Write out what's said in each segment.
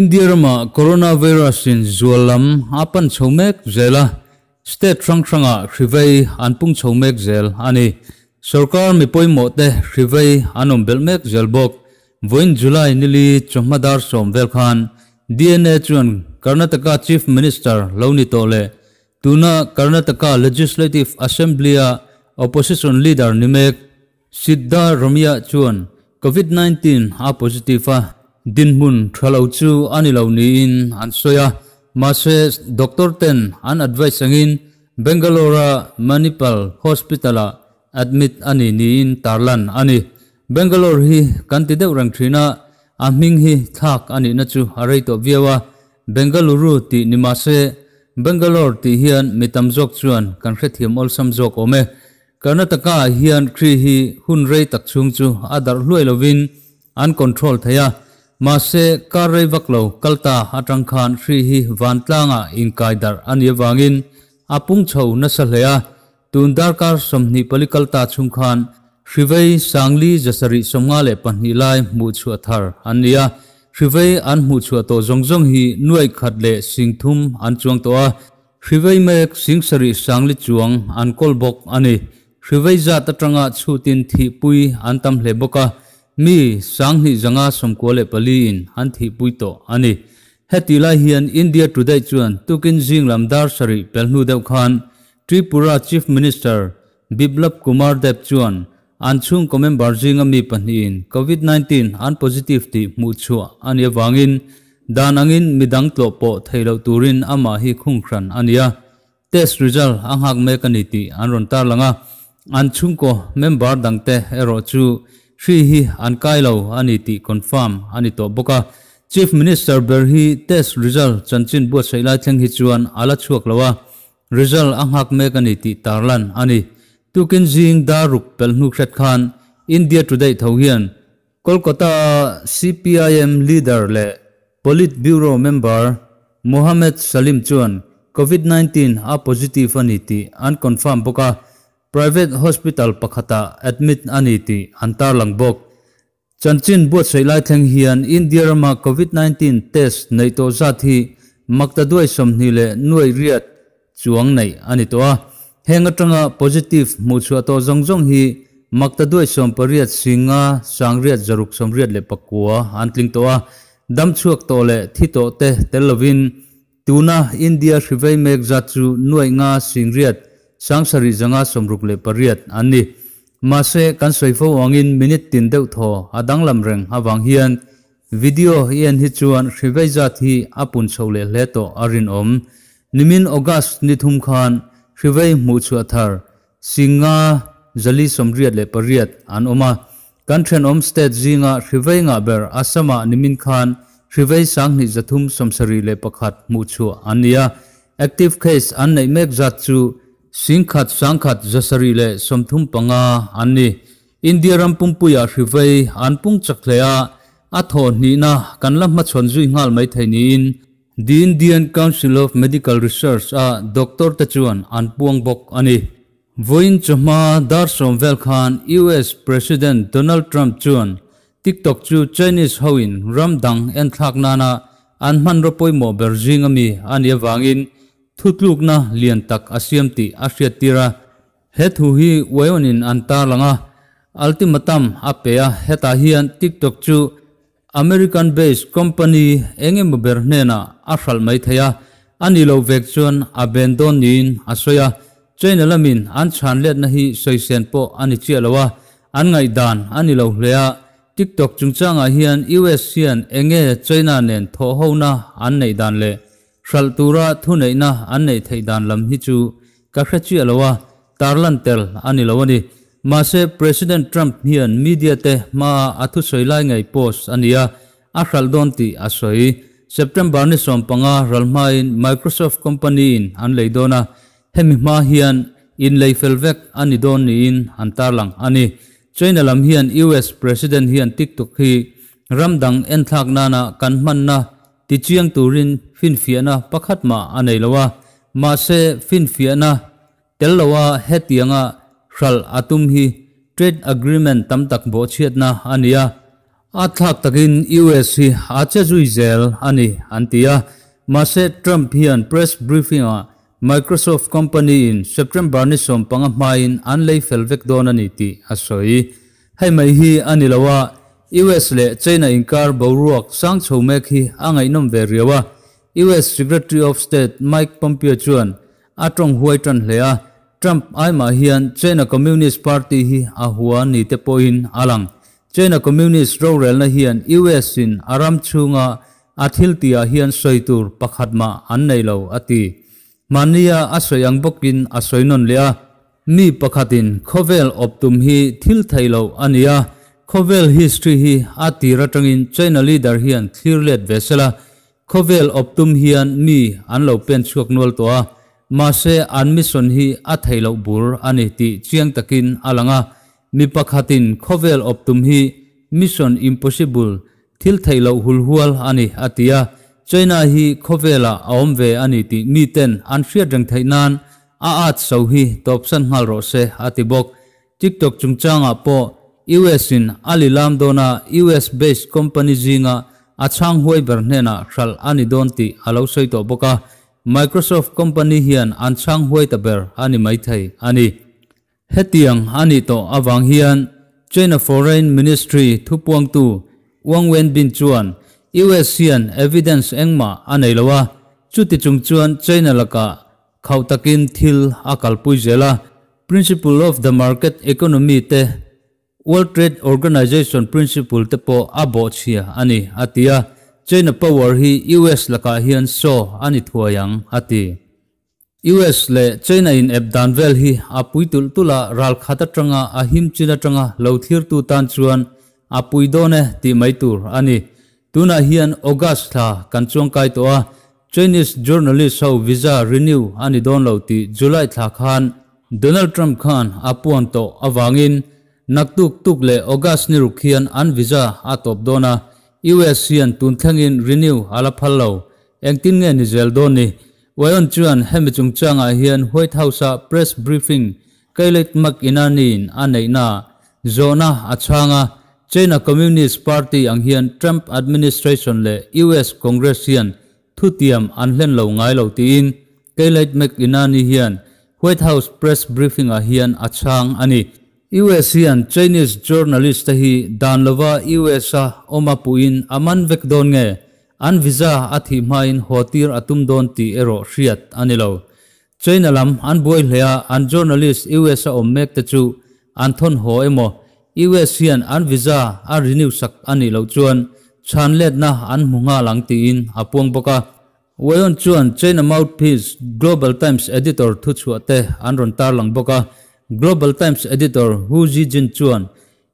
इन्डियामा corona virus जुवालम आपन छौमेक जेला स्टेट छ ख्रिभै अनपुङ छौमेक जेल अनि सरकार मिपु मोत्बै अनो बेलमे जलबो भुइन् जुलाली चोहदार निलि बेल खान बेलखान एच वन कर्नाटका चिफ मिनिस्टर तोले tuna Karnataka Legislative Assembly opposition leader Nimek Siddha Ramya Chuan COVID-19 a positive a dinmun thalau chu anilau niin an soya mase doctor ten an advice angin Bengalora Manipal Hospital admit ani niin tarlan ani Bangalore hi kanti deuh rang thrina aming hi thak ani na chu arei to viewa Bengaluru ti nimase Bangalore ti hian mitam jok chuan kan hret hiam ol sam jok ome Karnataka hian kri hi hun rei tak chung chu adar hluai lovin an control thaya mase kar rei vaklo kalta atang khan kri hi vantlanga in kaidar an yewangin apung chho na salaya tundar kar somni palikalta chung khan Shrivei Sangli Jasari Somngale Panhilai Mu Chu Athar Ania rivei an mu chua tổ zong zong hi nuai khat le sing thum an chuang to a rivei mek sing sari sang li chuang an kol bok ani rivei za trăng tanga chu tin thi pui an tam hle boka mì sáng hi zanga som ko le pali in an thi pui to hết heti lai hian india today chuan tukin jing lamdar sari pelnu deuh khan tripura chief minister biplab kumar dev chuan an chung comment barjing ami panin covid-19 an positive ti mu chua an yawangin dan angin midang tlo po thailo turin ama hi khungkhran ania test result anghak me kaniti an ron tar langa an chung ko member dangte ero chu hri hi an kailo ani ti confirm ani to boka chief minister berhi test result chanchin bu sei lai theng hi chuan ala chuak lawa result anghak me kaniti tarlan ani tukin jing da ruk pel pelnu khat khan India Today thau hian Kolkata CPIM leader le Polit Bureau member Mohammed Salim Chuan COVID-19 a positive aniti unconfirmed boka private hospital pakhata admit aniti antar langbok chanchin buat sailai theng hian India ma COVID-19 test nei to za thi makta duai somni le nuai riat chuang nei ani to a henga tanga positive mu chu to zong zong hi makta duai som pariat singa sangriat zaruk somriat le pakua antling to a dam chuak to le thi to te telovin tuna india rivai mek zachu nuai nga singriat sangsari zanga somruk le pariat ani mase kan soifo wangin minute tin deuh tho adang lam reng awang hian video hian hi chuan rivai zat thi apun chole le to arin om nimin august ni thum khan ริเวมูชัวทาร์สิงาจลีสมเรียดเลปเรียดอันอมากันเทรนอมสเตจจิงาริเวงาเบอร์อาสมานิมินคานริเวสังนิจทุมสมสรีเลปขัดมูชัวอันเนีย active case อันในเมกจัดจูสิงขัดสังขัดจัสรีเลสมทุมปังอาอันนี้อินเดียรัมปุ่มปุยาริเวอันปุ่งจักเลยอาอธโหนีนากันลับมาชนจุยงาลไม่เทนิน The Indian Council of Medical Research a Dr. Tachuan Anpuang Bok ani. Voin chama Darsom Velkhan US President Donald Trump chuan TikTok chu Chinese Hawin Ramdang en thak nana an man ro poimo Beijing ami ani wangin thutluk na lian tak asiam ti asia tira het hu hi wayonin anta langa ultimatum apea heta hian TikTok chu American Base Company engem bernena ahal maiitthaya anilo vekchuan a bendon niin asoya chaina lamin an chan let na hi soisen po ani chialawa an ngai dan anilo hlea TikTok chungchanga hian US hian enge chaina nen tho houna an nei dan le sral tura thu nei na an nei thei dan lam hi chu ka khachi alawa tarlan tel anilo wani mà sẽ President Trump hiện media te mà athu à soi lại ngày post ania a à khal don ti à a soi September ni som panga ralmai Microsoft company in anh an leidona hemi ma hian in leifelvek ani don ni in antarlang ani China lam hian US President hian TikTok hi ramdang en thak na na kan man na ti chiang turin fin fiana pakhat ma anei lawa ma se fin na tel lawa hetianga ral atum hi trade agreement tam tak bo chiat na ania a thak takin US hi a che zui zel ani antia ma se Trump an press briefing a Microsoft company in September ni som panga main an lei fel vek don ani ti asoi hai mai hi ani lawa US le China in kar boruak sang chomek hi angai nom ve riwa US Secretary of State Mike Pompeo chuan atong huai tan lea Trump ai mà hiền China Communist Party hi a hua ni te poin alang China Communist ro na hiyan US in aram chunga athil tia hiền soi tur pakhat ma an nei lo ati mania asoi ang bokin asoi non lea mi pakhatin khovel optum hi thil thailo ania khovel history hi ati ratangin China leader hian thirlet vesela khovel optum hian mi an pen chuk nol to a mase admission hi a thailo bur ani ti chiang takin alanga mi pakhatin khovel optum hi mission impossible thil thailo hulhual ani atia china hi khovela aomve ani ti mi ten an hria dang thainan a at so hi top san hal ro se atibok tiktok chungchanga po US in alilam dona US based company jinga achang hoi na khal ani don ti alo soi to boka Microsoft company hian an chang huai ta ber ani mai thei hết tiền anh to awang hian China Foreign Ministry thu puang tu wang wen bin chuan US hian evidence engma anei lowa chuti chung chuan China laka khau takin thil akal pui zela principle of the market economy te World Trade Organization principle te po abo chia ani atia China power hi US laka hian so anit huayang ati. US le China in ep danvel hi apui tul tula ral khata tranga ahim china tranga lauthir tu tan chuan apui done ti tur ani tuna hian august tha kanchuang kai to a Chinese journalist ho visa renew ani don lo ti July tha khan Donald Trump khan apuan to awangin naktuk tuk le august ni rukhian an visa atop dona US yan tun in renew ala phallo engtin nge ni zel don ni wayon chuan hemi chung changa hian White House a press briefing kailet mak inanin anaina zona achanga China Communist Party ang hian Trump administration le US Congress hian thutiam anhlen lo ngai lo tiin kailet mak inani hian White House press briefing a hian achang ani USian Chinese journalist hi Danlova USA oma puin aman vek don nge an visa athi main hotir atum don ti ero riat anilo China lam an boy lea an journalist USA om mek te chu an thon ho emo USian an visa an renew sak anilo chuan chan na an munga lang ti in apuang boka wayon chuan China mouthpiece Global Times editor thu chuate an ron tar lang boka global times editor Hu जन चुवन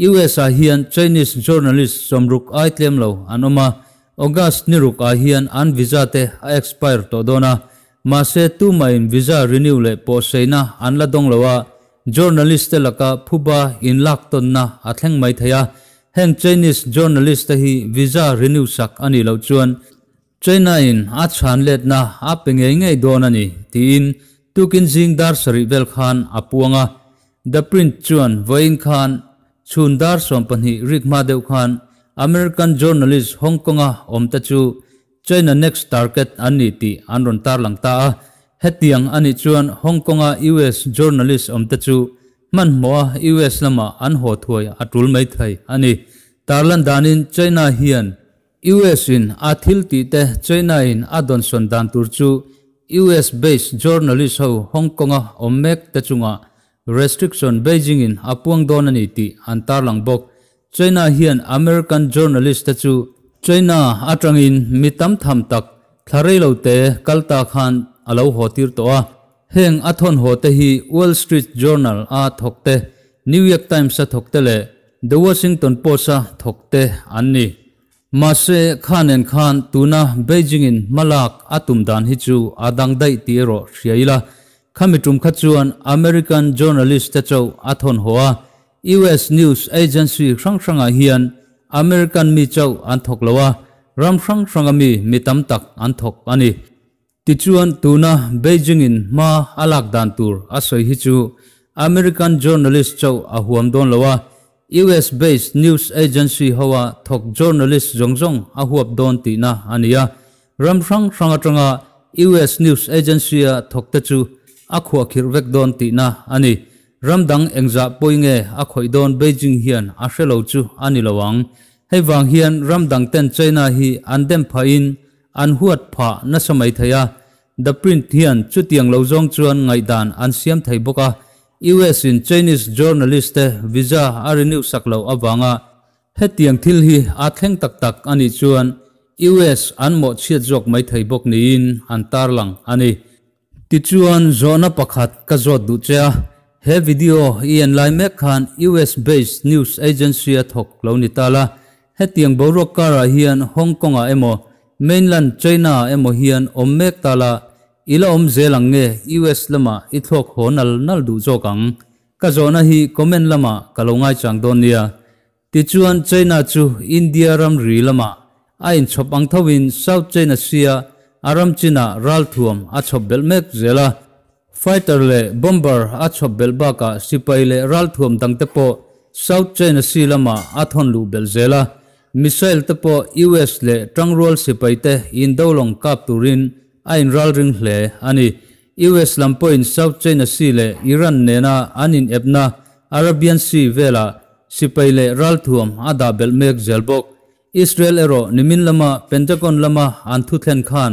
युएस अहि यन चैनिस जर्नास चम्रु आई क्याउ अनमा अगा निरु अहि अन् अन् भिजा एक्सपायर तोदोना मासे टु माइन भिजा ले पोस्टै न अन्लादौ ल जो त ल फुबा आथेंग माइथया मैथया है जर्नलिस्ट हि भिजा रिन्यू सक अनि चुवन चै इन् आठ आ ल्याट दोनानी दो tukin jingdar sarivel khan apuanga the print chuan vain khan chundar sompani rikmadew khan American journalist Hong Konga omta chu China next target ani ti anron tar langta hetiang ani chuan Hong Konga US journalist omta chu man mo US lama an ho thoi atul mai thai ani tarlan danin China hian US in athil ti te China in adon son dan tur chu US-based journalist ho Hong Konga omek ta chunga restriction Beijing in apuang donani ti antar langbok China hian American journalist ta chu China atangin mitam tham tak thlare lo te kalta khan alo hotir to a heng athon hote hi Wall Street Journal a thokte New York Times a thokte le The Washington Post a thokte anni mà sẽ khan en khan tuna Beijing in malak atum dan hi chu adang dai ti ro riaila khami tum kha chuan American journalist te chau athon hoa US News Agency rang ranga hian American mi chau an thok lawa ram rang ranga mi mi tam tak an thok ani ti chuan tuna Beijing in ma alak dan tur asoi hi chu American journalist chau a huam don lawa US-based news agency hawa thok journalist jongjong ahuap don ti na ania ramrang ranga ranga US news agency a thok ta chu akhua khirvek don ti na ani ramdang engza poinge akhoi don Beijing hian a shelo chu ani lawang heiwang hian ramdang ten China hi andem phain an huat pha na samai thaya the print hian chutiang lo jong chuan ngai dan an siam thai boka US in Chinese journalist visa arinu saklo awanga hetiang thil hi a thleng tak tak ani chuan US an mo chia jok mai thei bok ni in an tar lang ani ti chuan zona pakhat ka zot du cha he video i an lai me khan US based news agency a thok lo ni tala hetiang borok kara hian Hong Kong a emo mainland China emo hian omek tala ila om zelang nge US lama ithok honal nal du jokang ka zona hi comment lama kalongai changdon nia ti chuan china chu india ram ri lama ain chopang thawin south china sia aram china ral thuam a chop belmek mek zela fighter le bomber a chop belba ba ka sipai le ral thuam dang te po south china sea lama a thon lu bel zela missile te po us le trangrol sipai te in dolong kap turin ain ral ring hle ani US lampo in South China Sea le Iran ne na anin ebna Arabian Sea vela sipai le ral thuam ada bel mek zelbok Israel ero nimin lama Pentagon lama anthu then khan